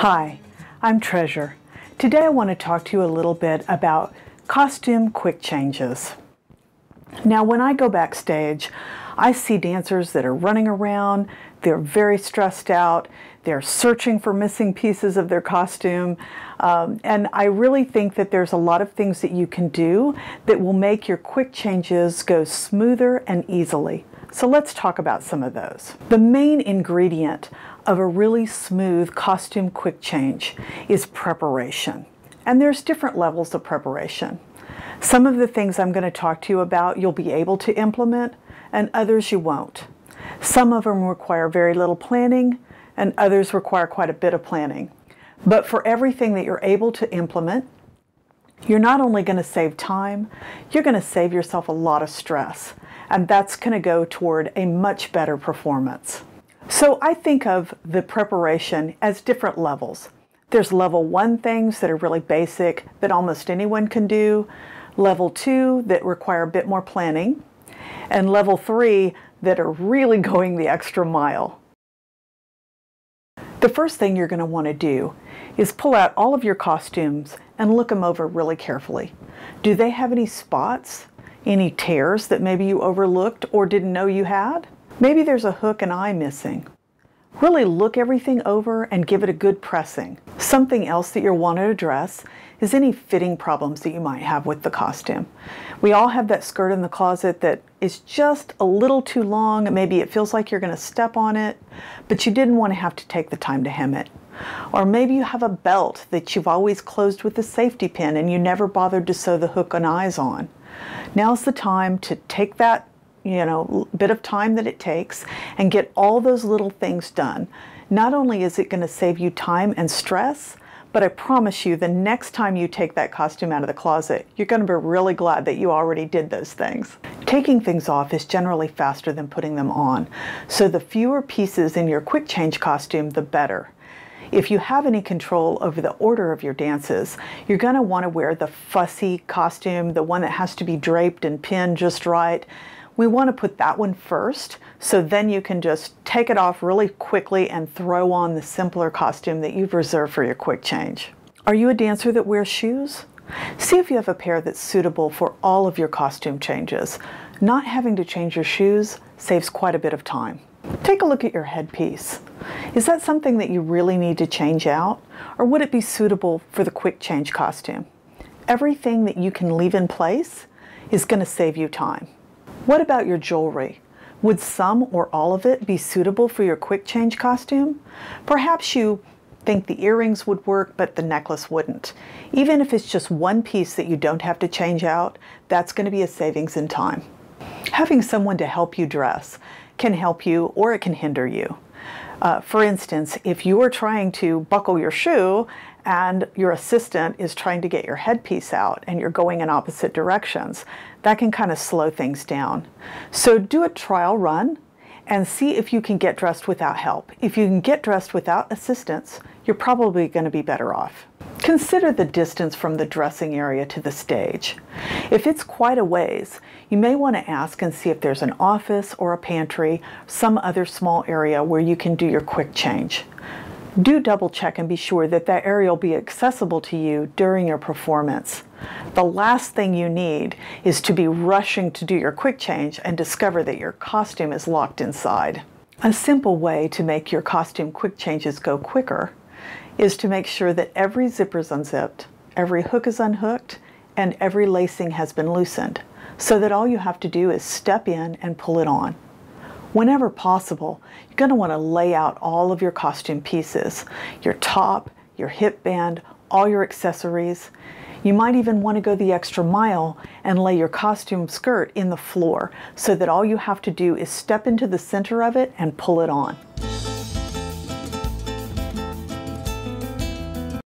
Hi, I'm Treasure. Today I want to talk to you a little bit about costume quick changes. Now, when I go backstage, I see dancers that are running around, they're very stressed out, they're searching for missing pieces of their costume, um, and I really think that there's a lot of things that you can do that will make your quick changes go smoother and easily. So let's talk about some of those. The main ingredient of a really smooth costume quick change is preparation. And there's different levels of preparation. Some of the things I'm going to talk to you about you'll be able to implement, and others you won't. Some of them require very little planning, and others require quite a bit of planning. But for everything that you're able to implement, you're not only going to save time, you're going to save yourself a lot of stress. And that's going to go toward a much better performance. So I think of the preparation as different levels. There's level one things that are really basic that almost anyone can do, level two that require a bit more planning, and level three that are really going the extra mile. The first thing you're going to want to do is pull out all of your costumes and look them over really carefully. Do they have any spots, any tears that maybe you overlooked or didn't know you had? Maybe there's a hook and eye missing. Really look everything over and give it a good pressing. Something else that you'll want to address is any fitting problems that you might have with the costume. We all have that skirt in the closet that is just a little too long. Maybe it feels like you're going to step on it, but you didn't want to have to take the time to hem it. Or maybe you have a belt that you've always closed with a safety pin and you never bothered to sew the hook and eyes on. Now's the time to take that you know, bit of time that it takes and get all those little things done. Not only is it going to save you time and stress, but I promise you, the next time you take that costume out of the closet, you're going to be really glad that you already did those things. Taking things off is generally faster than putting them on, so the fewer pieces in your quick change costume, the better. If you have any control over the order of your dances, you're going to want to wear the fussy costume, the one that has to be draped and pinned just right we want to put that one first so then you can just take it off really quickly and throw on the simpler costume that you've reserved for your quick change. Are you a dancer that wears shoes? See if you have a pair that's suitable for all of your costume changes. Not having to change your shoes saves quite a bit of time. Take a look at your headpiece. Is that something that you really need to change out? Or would it be suitable for the quick change costume? Everything that you can leave in place is going to save you time. What about your jewelry? Would some or all of it be suitable for your quick change costume? Perhaps you think the earrings would work, but the necklace wouldn't. Even if it's just one piece that you don't have to change out, that's going to be a savings in time. Having someone to help you dress can help you or it can hinder you. Uh, for instance, if you are trying to buckle your shoe and your assistant is trying to get your headpiece out and you're going in opposite directions, that can kind of slow things down. So do a trial run and see if you can get dressed without help. If you can get dressed without assistance, you're probably going to be better off. Consider the distance from the dressing area to the stage. If it's quite a ways, you may want to ask and see if there's an office or a pantry, some other small area where you can do your quick change. Do double check and be sure that that area will be accessible to you during your performance. The last thing you need is to be rushing to do your quick change and discover that your costume is locked inside. A simple way to make your costume quick changes go quicker is to make sure that every zipper is unzipped, every hook is unhooked, and every lacing has been loosened, so that all you have to do is step in and pull it on. Whenever possible, you're going to want to lay out all of your costume pieces, your top, your hip band, all your accessories. You might even want to go the extra mile and lay your costume skirt in the floor so that all you have to do is step into the center of it and pull it on.